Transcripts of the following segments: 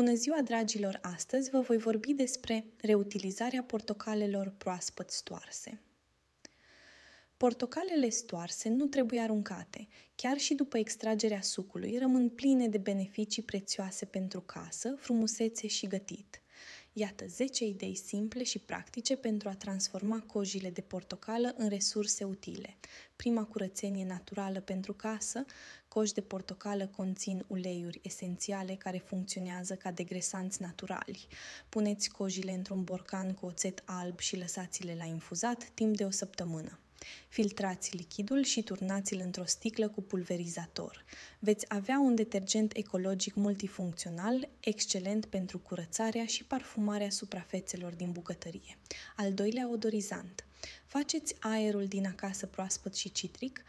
Bună ziua, dragilor! Astăzi vă voi vorbi despre reutilizarea portocalelor proaspăt stoarse. Portocalele stoarse nu trebuie aruncate. Chiar și după extragerea sucului, rămân pline de beneficii prețioase pentru casă, frumusețe și gătit – Iată 10 idei simple și practice pentru a transforma cojile de portocală în resurse utile. Prima curățenie naturală pentru casă, coji de portocală conțin uleiuri esențiale care funcționează ca degresanți naturali. Puneți cojile într-un borcan cu oțet alb și lăsați-le la infuzat timp de o săptămână. Filtrați lichidul și turnați-l într-o sticlă cu pulverizator. Veți avea un detergent ecologic multifuncțional, excelent pentru curățarea și parfumarea suprafețelor din bucătărie. Al doilea odorizant. Faceți aerul din acasă proaspăt și citric,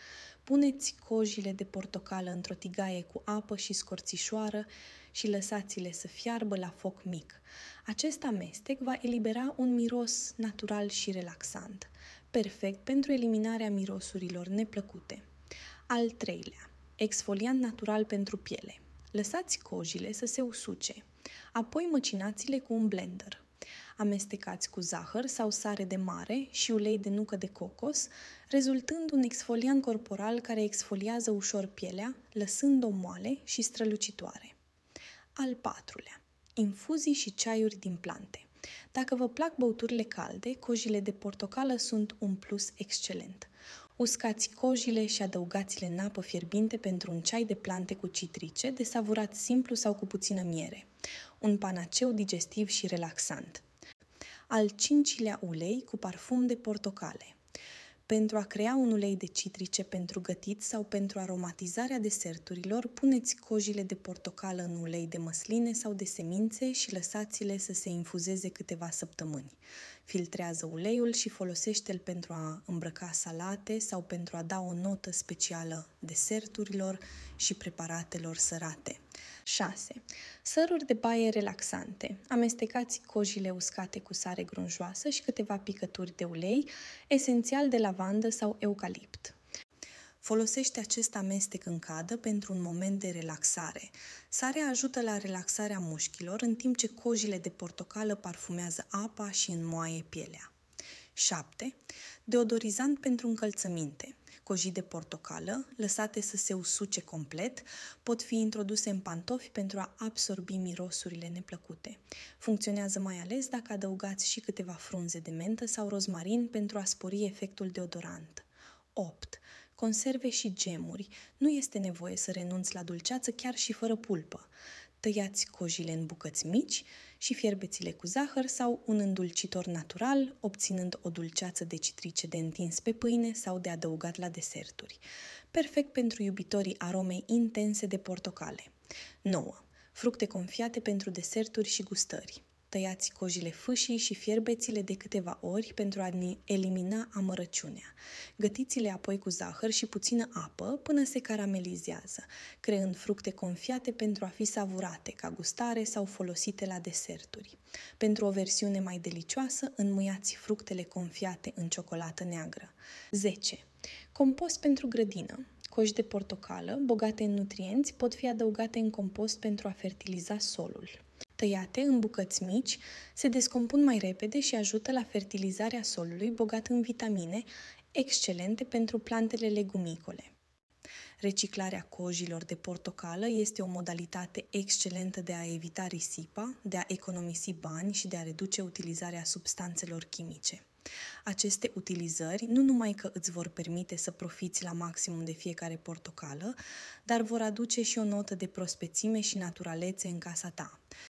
puneți cojile de portocală într-o tigaie cu apă și scorțișoară și lăsați-le să fiarbă la foc mic. Acest amestec va elibera un miros natural și relaxant perfect pentru eliminarea mirosurilor neplăcute. Al treilea, exfoliant natural pentru piele. Lăsați cojile să se usuce, apoi măcinați-le cu un blender. Amestecați cu zahăr sau sare de mare și ulei de nucă de cocos, rezultând un exfoliant corporal care exfoliază ușor pielea, lăsând-o moale și strălucitoare. Al patrulea, infuzii și ceaiuri din plante. Dacă vă plac băuturile calde, cojile de portocală sunt un plus excelent. Uscați cojile și adăugați-le în apă fierbinte pentru un ceai de plante cu citrice, de savurat simplu sau cu puțină miere. Un panaceu digestiv și relaxant. Al cincilea ulei cu parfum de portocale. Pentru a crea un ulei de citrice pentru gătit sau pentru aromatizarea deserturilor, puneți cojile de portocală în ulei de măsline sau de semințe și lăsați-le să se infuzeze câteva săptămâni. Filtrează uleiul și folosește-l pentru a îmbrăca salate sau pentru a da o notă specială deserturilor și preparatelor sărate. 6. Săruri de baie relaxante. Amestecați cojile uscate cu sare grunjoasă și câteva picături de ulei, esențial de lavandă sau eucalipt. Folosește acest amestec în cadă pentru un moment de relaxare. Sarea ajută la relaxarea mușchilor, în timp ce cojile de portocală parfumează apa și înmoaie pielea. 7. Deodorizant pentru încălțăminte cojii de portocală, lăsate să se usuce complet, pot fi introduse în pantofi pentru a absorbi mirosurile neplăcute. Funcționează mai ales dacă adăugați și câteva frunze de mentă sau rozmarin pentru a spori efectul deodorant. 8. Conserve și gemuri. Nu este nevoie să renunți la dulceață chiar și fără pulpă. Tăiați cojile în bucăți mici și fierbețile cu zahăr sau un îndulcitor natural, obținând o dulceață de citrice de întins pe pâine sau de adăugat la deserturi. Perfect pentru iubitorii aromei intense de portocale. 9. Fructe confiate pentru deserturi și gustări. Tăiați cojile fâșii și fierbeți-le de câteva ori pentru a elimina amărăciunea. Gătiți-le apoi cu zahăr și puțină apă până se caramelizează, creând fructe confiate pentru a fi savurate ca gustare sau folosite la deserturi. Pentru o versiune mai delicioasă, înmuiați fructele confiate în ciocolată neagră. 10. Compost pentru grădină. Coși de portocală, bogate în nutrienți, pot fi adăugate în compost pentru a fertiliza solul tăiate în bucăți mici, se descompun mai repede și ajută la fertilizarea solului bogat în vitamine, excelente pentru plantele legumicole. Reciclarea cojilor de portocală este o modalitate excelentă de a evita risipa, de a economisi bani și de a reduce utilizarea substanțelor chimice. Aceste utilizări nu numai că îți vor permite să profiți la maximum de fiecare portocală, dar vor aduce și o notă de prospețime și naturalețe în casa ta.